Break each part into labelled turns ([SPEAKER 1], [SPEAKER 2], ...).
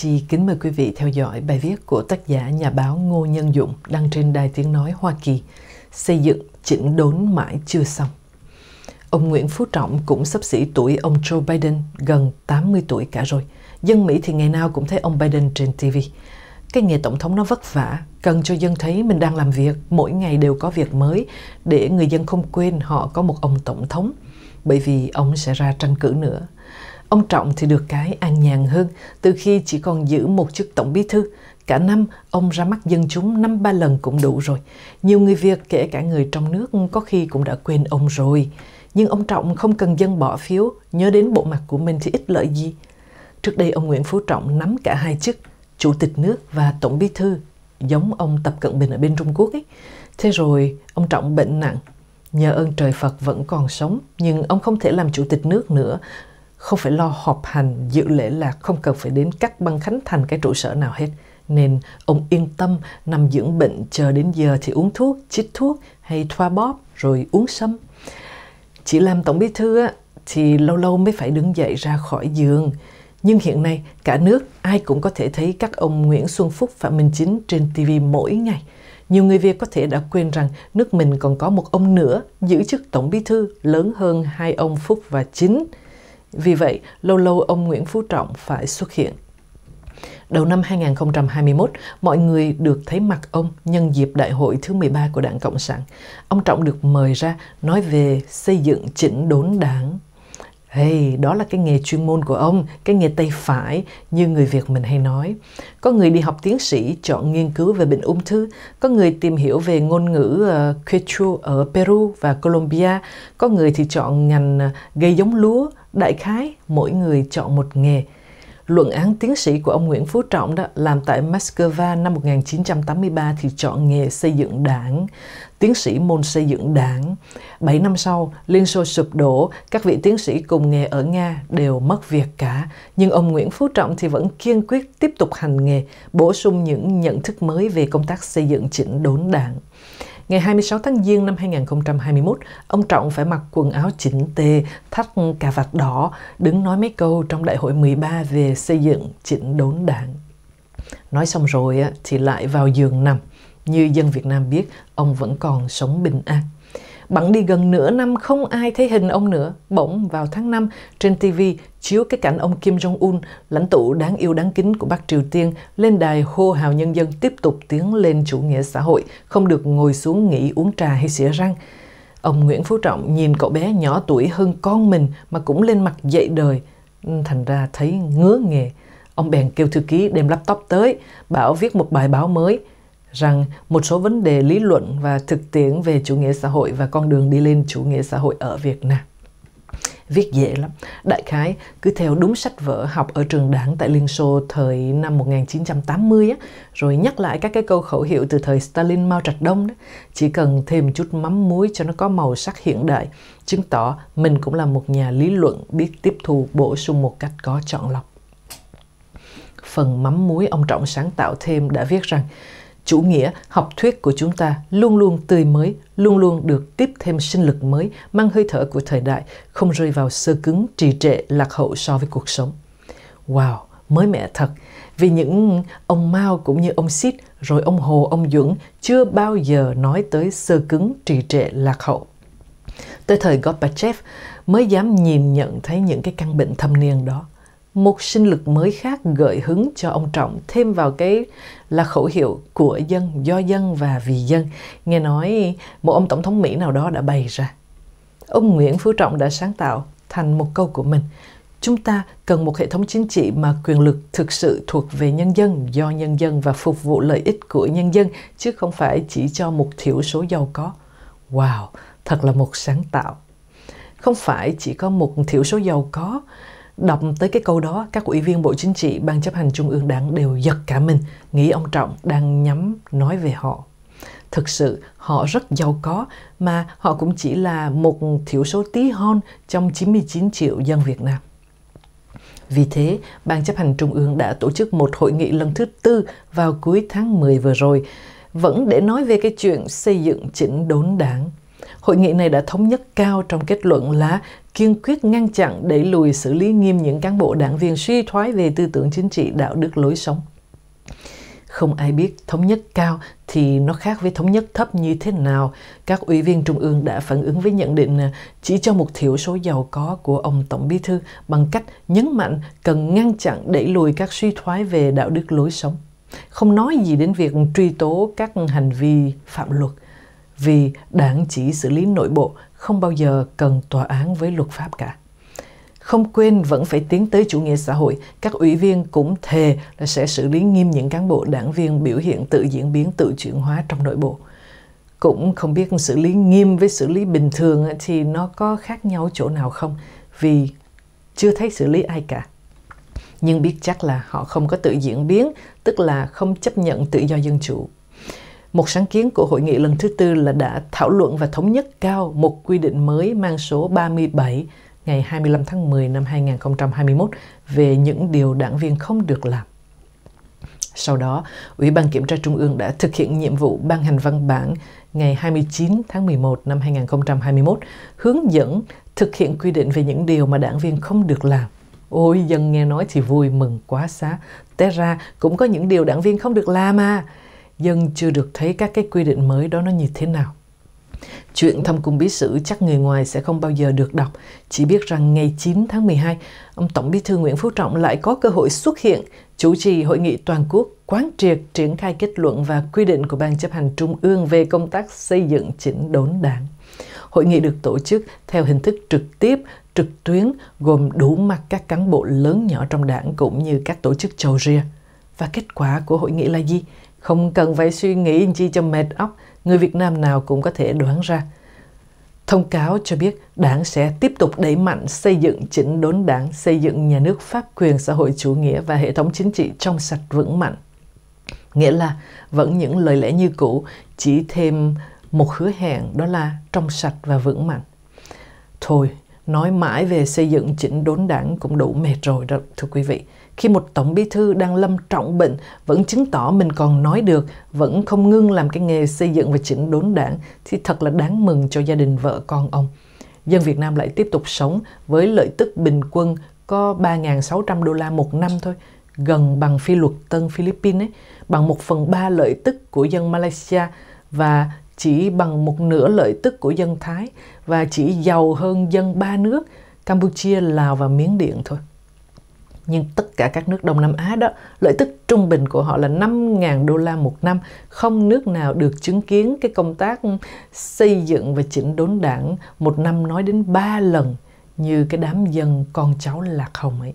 [SPEAKER 1] Chi kính mời quý vị theo dõi bài viết của tác giả nhà báo Ngô Nhân Dụng đăng trên Đài Tiếng Nói Hoa Kỳ, xây dựng chỉnh đốn mãi chưa xong. Ông Nguyễn Phú Trọng cũng sắp xỉ tuổi ông Joe Biden gần 80 tuổi cả rồi. Dân Mỹ thì ngày nào cũng thấy ông Biden trên TV. Cái nghề tổng thống nó vất vả, cần cho dân thấy mình đang làm việc, mỗi ngày đều có việc mới để người dân không quên họ có một ông tổng thống bởi vì ông sẽ ra tranh cử nữa Ông Trọng thì được cái an nhàn hơn, từ khi chỉ còn giữ một chức tổng bí thư, cả năm ông ra mắt dân chúng năm ba lần cũng đủ rồi. Nhiều người Việt kể cả người trong nước có khi cũng đã quên ông rồi. Nhưng ông Trọng không cần dân bỏ phiếu, nhớ đến bộ mặt của mình thì ít lợi gì. Trước đây ông Nguyễn Phú Trọng nắm cả hai chức, chủ tịch nước và tổng bí thư, giống ông Tập Cận Bình ở bên Trung Quốc ấy. Thế rồi ông Trọng bệnh nặng, nhờ ơn trời Phật vẫn còn sống, nhưng ông không thể làm chủ tịch nước nữa không phải lo họp hành dự lễ là không cần phải đến các băng khánh thành cái trụ sở nào hết nên ông yên tâm nằm dưỡng bệnh chờ đến giờ thì uống thuốc chích thuốc hay thoa bóp rồi uống sâm chỉ làm tổng bí thư á, thì lâu lâu mới phải đứng dậy ra khỏi giường nhưng hiện nay cả nước ai cũng có thể thấy các ông Nguyễn Xuân Phúc Phạm Minh Chính trên TV mỗi ngày. Nhiều người Việt có thể đã quên rằng nước mình còn có một ông nữa giữ chức tổng bí thư lớn hơn hai ông Phúc và Chính vì vậy, lâu lâu ông Nguyễn Phú Trọng phải xuất hiện. Đầu năm 2021, mọi người được thấy mặt ông nhân dịp đại hội thứ 13 của Đảng Cộng sản. Ông Trọng được mời ra nói về xây dựng chỉnh đốn đảng. Hey, đó là cái nghề chuyên môn của ông, cái nghề tay phải như người Việt mình hay nói. Có người đi học tiến sĩ chọn nghiên cứu về bệnh ung thư, có người tìm hiểu về ngôn ngữ ờ, Quechua ở Peru và Colombia, có người thì chọn ngành ờ, gây giống lúa đại khái mỗi người chọn một nghề. Luận án tiến sĩ của ông Nguyễn Phú Trọng đó làm tại Moscow năm 1983 thì chọn nghề xây dựng đảng, tiến sĩ môn xây dựng đảng. 7 năm sau, Liên Xô sụp đổ, các vị tiến sĩ cùng nghề ở Nga đều mất việc cả. Nhưng ông Nguyễn Phú Trọng thì vẫn kiên quyết tiếp tục hành nghề, bổ sung những nhận thức mới về công tác xây dựng chỉnh đốn đảng. Ngày 26 tháng Giêng năm 2021, ông Trọng phải mặc quần áo chỉnh tề, thắt cà vạt đỏ, đứng nói mấy câu trong đại hội 13 về xây dựng chỉnh đốn đảng. Nói xong rồi thì lại vào giường nằm. Như dân Việt Nam biết, ông vẫn còn sống bình an bận đi gần nửa năm không ai thấy hình ông nữa. Bỗng vào tháng 5, trên TV chiếu cái cảnh ông Kim Jong-un, lãnh tụ đáng yêu đáng kính của Bắc Triều Tiên, lên đài hô hào nhân dân tiếp tục tiến lên chủ nghĩa xã hội, không được ngồi xuống nghỉ uống trà hay xỉa răng. Ông Nguyễn Phú Trọng nhìn cậu bé nhỏ tuổi hơn con mình mà cũng lên mặt dậy đời, thành ra thấy ngứa nghề. Ông bèn kêu thư ký đem laptop tới, bảo viết một bài báo mới – rằng một số vấn đề lý luận và thực tiễn về chủ nghĩa xã hội và con đường đi lên chủ nghĩa xã hội ở Việt Nam. Viết dễ lắm, đại khái cứ theo đúng sách vở học ở trường đảng tại Liên Xô thời năm 1980 á, rồi nhắc lại các cái câu khẩu hiệu từ thời Stalin Mao Trạch Đông đó, chỉ cần thêm chút mắm muối cho nó có màu sắc hiện đại, chứng tỏ mình cũng là một nhà lý luận biết tiếp thu bổ sung một cách có chọn lọc. Phần mắm muối ông Trọng sáng tạo thêm đã viết rằng chủ nghĩa, học thuyết của chúng ta luôn luôn tươi mới, luôn luôn được tiếp thêm sinh lực mới, mang hơi thở của thời đại, không rơi vào sơ cứng, trì trệ, lạc hậu so với cuộc sống. Wow, mới mẻ thật. Vì những ông Mao cũng như ông Xít, rồi ông Hồ, ông Dũng chưa bao giờ nói tới sơ cứng, trì trệ, lạc hậu. Tới thời Gorbachev mới dám nhìn nhận thấy những cái căn bệnh thâm niên đó một sinh lực mới khác gợi hứng cho ông Trọng thêm vào cái là khẩu hiệu của dân, do dân và vì dân. Nghe nói một ông tổng thống Mỹ nào đó đã bày ra. Ông Nguyễn Phú Trọng đã sáng tạo thành một câu của mình. Chúng ta cần một hệ thống chính trị mà quyền lực thực sự thuộc về nhân dân, do nhân dân và phục vụ lợi ích của nhân dân, chứ không phải chỉ cho một thiểu số giàu có. Wow, thật là một sáng tạo. Không phải chỉ có một thiểu số giàu có, Đọc tới cái câu đó, các ủy viên Bộ Chính trị, Ban chấp hành Trung ương Đảng đều giật cả mình, nghĩ ông Trọng đang nhắm nói về họ. Thực sự họ rất giàu có mà họ cũng chỉ là một thiểu số tí hon trong 99 triệu dân Việt Nam. Vì thế, Ban chấp hành Trung ương đã tổ chức một hội nghị lần thứ tư vào cuối tháng 10 vừa rồi, vẫn để nói về cái chuyện xây dựng chỉnh đốn đảng Hội nghị này đã thống nhất cao trong kết luận là kiên quyết ngăn chặn đẩy lùi xử lý nghiêm những cán bộ đảng viên suy thoái về tư tưởng chính trị, đạo đức, lối sống. Không ai biết thống nhất cao thì nó khác với thống nhất thấp như thế nào. Các ủy viên trung ương đã phản ứng với nhận định à, chỉ cho một thiểu số giàu có của ông Tổng Bí Thư bằng cách nhấn mạnh cần ngăn chặn đẩy lùi các suy thoái về đạo đức lối sống. Không nói gì đến việc truy tố các hành vi phạm luật vì đảng chỉ xử lý nội bộ, không bao giờ cần tòa án với luật pháp cả. Không quên vẫn phải tiến tới chủ nghĩa xã hội, các ủy viên cũng thề là sẽ xử lý nghiêm những cán bộ đảng viên biểu hiện tự diễn biến, tự chuyển hóa trong nội bộ. Cũng không biết xử lý nghiêm với xử lý bình thường thì nó có khác nhau chỗ nào không, vì chưa thấy xử lý ai cả nhưng biết chắc là họ không có tự diễn biến, tức là không chấp nhận tự do dân chủ. Một sáng kiến của hội nghị lần thứ tư là đã thảo luận và thống nhất cao một quy định mới mang số 37 ngày 25 tháng 10 năm 2021 về những điều đảng viên không được làm. Sau đó, Ủy ban Kiểm tra Trung ương đã thực hiện nhiệm vụ ban hành văn bản ngày 29 tháng 11 năm 2021 hướng dẫn thực hiện quy định về những điều mà đảng viên không được làm. Ôi dân nghe nói thì vui mừng quá xá. Té ra cũng có những điều đảng viên không được làm à dân chưa được thấy các cái quy định mới đó nó như thế nào. Chuyện thăm cung bí sử chắc người ngoài sẽ không bao giờ được đọc, chỉ biết rằng ngày 9 tháng 12, ông Tổng Bí thư Nguyễn Phú Trọng lại có cơ hội xuất hiện chủ trì hội nghị toàn quốc quán triệt triển khai kết luận và quy định của Ban chấp hành Trung ương về công tác xây dựng chỉnh đốn đảng. Hội nghị được tổ chức theo hình thức trực tiếp, trực tuyến, gồm đủ mặt các cán bộ lớn nhỏ trong đảng cũng như các tổ chức trầu ria. Và kết quả của hội nghị là gì? không cần phải suy nghĩ chi cho mệt óc, người Việt Nam nào cũng có thể đoán ra. Thông cáo cho biết đảng sẽ tiếp tục đẩy mạnh xây dựng chỉnh đốn đảng, xây dựng nhà nước pháp quyền xã hội chủ nghĩa và hệ thống chính trị trong sạch vững mạnh. Nghĩa là vẫn những lời lẽ như cũ, chỉ thêm một hứa hẹn đó là trong sạch và vững mạnh. Thôi, nói mãi về xây dựng chỉnh đốn đảng cũng đủ mệt rồi đó thưa quý vị. Khi một tổng bí thư đang lâm trọng bệnh vẫn chứng tỏ mình còn nói được, vẫn không ngưng làm cái nghề xây dựng và chỉnh đốn đảng thì thật là đáng mừng cho gia đình vợ con ông. Dân Việt Nam lại tiếp tục sống với lợi tức bình quân có 3.600 đô la một năm thôi, gần bằng phi luật tân Philippines ấy, bằng một phần ba lợi tức của dân Malaysia và chỉ bằng một nửa lợi tức của dân Thái và chỉ giàu hơn dân ba nước Campuchia, Lào và Miến Điện thôi. Nhưng tất cả các nước Đông Nam Á đó, lợi tức trung bình của họ là 5.000 đô la một năm. Không nước nào được chứng kiến cái công tác xây dựng và chỉnh đốn đảng một năm nói đến ba lần như cái đám dân con cháu Lạc Hồng ấy.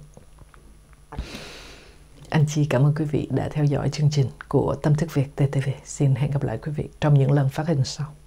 [SPEAKER 1] Anh Chi cảm ơn quý vị đã theo dõi chương trình của Tâm Thức Việt TTV. Xin hẹn gặp lại quý vị trong những lần phát hình sau.